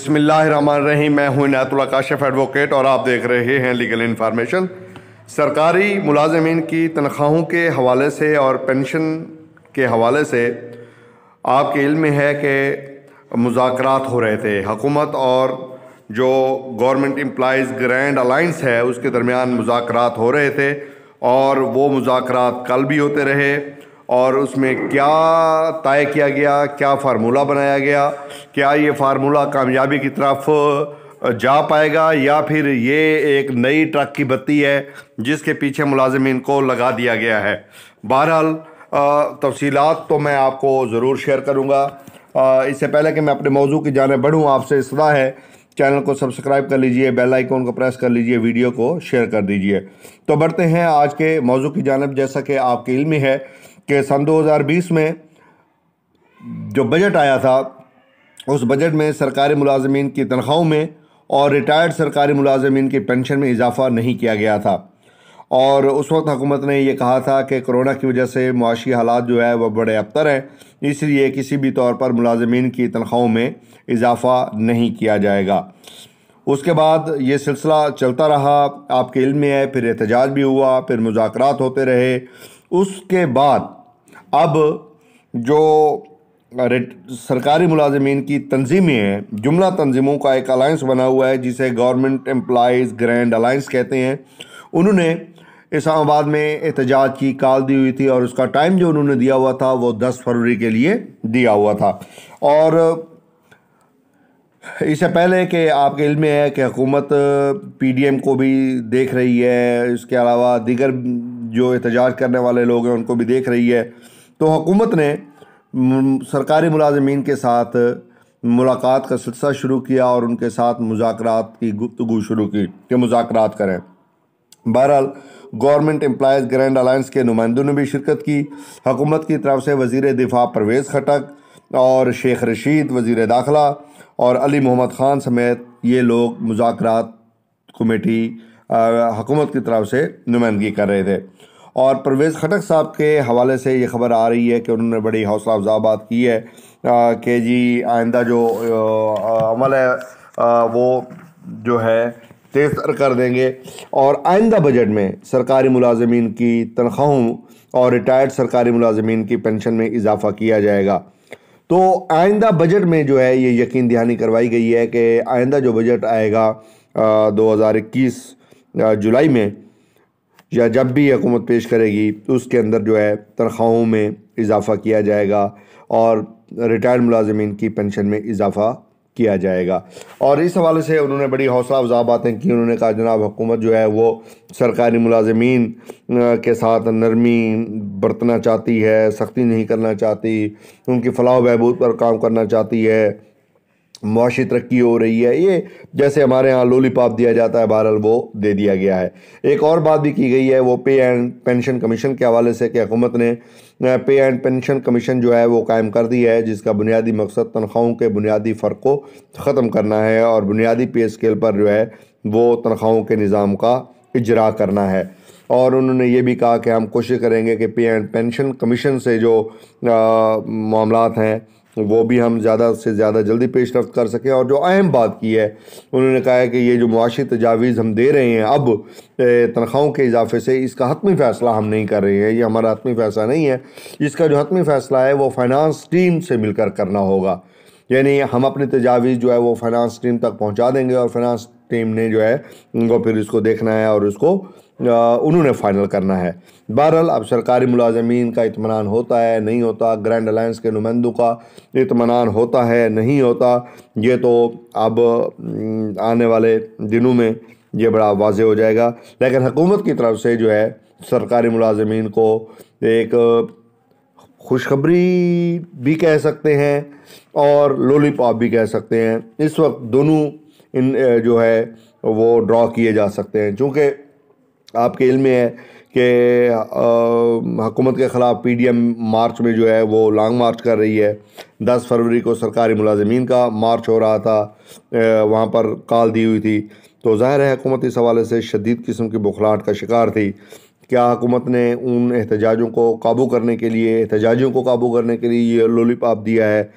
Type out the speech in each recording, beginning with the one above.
रही मैं हूँ इनायतुल्ला काशिफ एडवोकेट और आप देख रहे हैं लीगल इन्फॉर्मेशन सरकारी मुलाजमीन की तनख्वाहों के हवाले से और पेंशन के हवाले से आपके इल्म में है कि मुजाकर हो रहे थे हकूमत और जो गवर्नमेंट एम्प्लाइज़ ग्रैंड अलाइंस है उसके दरमियान मुजाकर हो रहे थे और वो मुजाकर कल भी होते रहे और उसमें क्या तय किया गया क्या फार्मूला बनाया गया क्या ये फार्मूला कामयाबी की तरफ जा पाएगा या फिर ये एक नई ट्रक की बत्ती है जिसके पीछे मुलाजमीन को लगा दिया गया है बहरहाल तफसीलात तो मैं आपको ज़रूर शेयर करूँगा इससे पहले कि मैं अपने मौजू की जाने बढ़ूँ आपसे सलाह है चैनल को सब्सक्राइब कर लीजिए बेल आइकॉन को प्रेस कर लीजिए वीडियो को शेयर कर दीजिए तो बढ़ते हैं आज के मौजू की जानब जैसा कि आपके इल्मी है कि सन 2020 में जो बजट आया था उस बजट में सरकारी मुलाजमीन की तनख्वाहों में और रिटायर्ड सरकारी मुलाजमीन की पेंशन में इजाफा नहीं किया गया था और उस वक्त हुकूमत ने यह कहा था कि कोरोना की वजह से मुआशी हालात जो है वह बड़े अबतर हैं इसलिए किसी भी तौर पर मुलाजमीन की तनख्वाहों में इजाफा नहीं किया जाएगा उसके बाद ये सिलसिला चलता रहा आपके इल्म में है फिर एहतजाज भी हुआ फिर मुजाकर होते रहे उसके बाद अब जो सरकारी मुलाजमीन की तंजीमें हैं जुमला तंजीमों का एक अलायंस बना हुआ है जिसे गवर्नमेंट एम्प्लाइज़ ग्रैंड अलायंस कहते हैं उन्होंने इस्लामाबाद में एहतजाज की काल दी हुई थी और उसका टाइम जो उन्होंने दिया हुआ था वो दस फरवरी के लिए दिया हुआ था और इससे पहले कि आपके इल्म में है कि हुकूमत पीडीएम को भी देख रही है इसके अलावा दीगर जो एहतजाज करने वाले लोग हैं उनको भी देख रही है तो हुकूमत ने सरकारी मुलाजमीन के साथ मुलाकात का सिलसिला शुरू किया और उनके साथ मुजात की गुफ्तु शुरू की कि मुजात करें बहरहाल गवर्नमेंट एम्प्लॉज़ ग्रैंड अलायंस के नुमाइंदों ने भी शिरकत की हुकूमत की तरफ से वजीर दिफा परवेज़ खटक और शेख रशीद वजीर दाखिला और अली मोहम्मद ख़ान समेत ये लोग मुजात कमेटी हुकूमत की तरफ से नुमाइंदगी कर रहे थे और परवेज़ खटक साहब के हवाले से ये खबर आ रही है कि उन्होंने बड़ी हौसला अफजा बात की है कि जी आइंदा जो अमल है आ, वो जो है तेज तर कर देंगे और आइंदा बजट में सरकारी मुलाजमीन की तनख्वाहों और रिटायर्ड सरकारी मुलाजमीन की पेंशन में इजाफा किया जाएगा तो आइंदा बजट में जो है ये यकीन दहानी करवाई गई है कि आइंदा जो बजट आएगा दो हज़ार इक्कीस जुलाई में या जब भी हुकूमत पेश करेगी तो उसके अंदर जो है तनख्वाहों में इजाफ़ा किया जाएगा और रिटायर्ड मुलाजमीन की पेंशन में इजाफ़ा किया जाएगा और इस हवाले से उन्होंने बड़ी हौसला अफजा बातें की उन्होंने कहा जनाब हुकूमत जो है वो सरकारी मुलाजमीन के साथ नरमी बरतना चाहती है सख्ती नहीं करना चाहती उनकी फलाह बहबूद पर काम करना चाहती है मुआशी तरक्की हो रही है ये जैसे हमारे यहाँ लोलीपॉप दिया जाता है बहरहाल वो दे दिया गया है एक और बात भी की गई है वो पे एंड पेंशन कमीशन के हवाले से कि हुकूमत ने पे एंड पेंशन कमीशन जो है वो कायम कर दिया है जिसका बुनियादी मकसद तनख्वाहों के बुनियादी फ़र्क को ख़त्म करना है और बुनियादी पे स्केल पर जो है वो तनख्वाहों के निज़ाम का इजरा करना है और उन्होंने ये भी कहा कि हम कोशिश करेंगे कि पे एंड पेंशन कमीशन से जो मामला हैं वो भी हम ज़्यादा से ज़्यादा जल्दी पेश रफ्त कर सकें और जो अहम बात की है उन्होंने कहा है कि ये जो मुआशी तजावीज़ हम दे रहे हैं अब तनख्वाहों के इजाफे से इसका हतमी फ़ैसला हम नहीं कर रहे हैं ये हमारा हतमी फ़ैसला नहीं है इसका जो हतमी फ़ैसला है वो फाइनेंस टीम से मिलकर करना होगा यानी हम अपनी तजावीज़ जो है वो फाइनेंस टीम तक पहुँचा देंगे और फाइनेंस टीम ने जो है उनको फिर इसको देखना है और उसको उन्होंने फ़ाइनल करना है बहरहाल अब सरकारी मुलाजमीन का इतमान होता है नहीं होता ग्रैंड अलायंस के नुमाइंदों का इतमान होता है नहीं होता ये तो अब हम्म, आने वाले दिनों में ये बड़ा वाज हो जाएगा लेकिन हकूमत की तरफ से जो है सरकारी मुलाजमीन को एक खुशखबरी भी कह सकते हैं और पॉप भी कह सकते हैं इस वक्त दोनों इन जो है वो ड्रॉ किए जा सकते हैं चूँकि आपके इल्म में है कि हुकूमत के ख़िलाफ़ पी डी एम मार्च में जो है वो लॉन्ग मार्च कर रही है दस फरवरी को सरकारी मुलाजमीन का मार्च हो रहा था वहाँ पर कॉल दी हुई थी तो ज़ाहिर है हुकूमत इस हवाले से शदीद किस्म की बुखलाहट का शिकार थी क्या हुकूमत ने उन एहतजाजों को काबू करने के लिए एहतजाजों को काबू करने के लिए ये पाप दिया है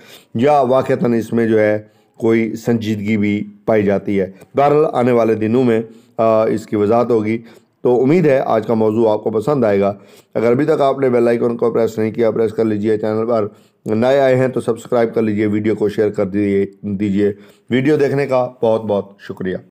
या वाक़ता इसमें जो है कोई संजीदगी भी पाई जाती है बहरहाल आने वाले दिनों में आ, इसकी वजाहत होगी तो उम्मीद है आज का मौजू आपको पसंद आएगा अगर अभी तक आपने बेल आइकन को प्रेस नहीं किया प्रेस कर लीजिए चैनल पर नए आए हैं तो सब्सक्राइब कर लीजिए वीडियो को शेयर कर दीजिए वीडियो देखने का बहुत बहुत शुक्रिया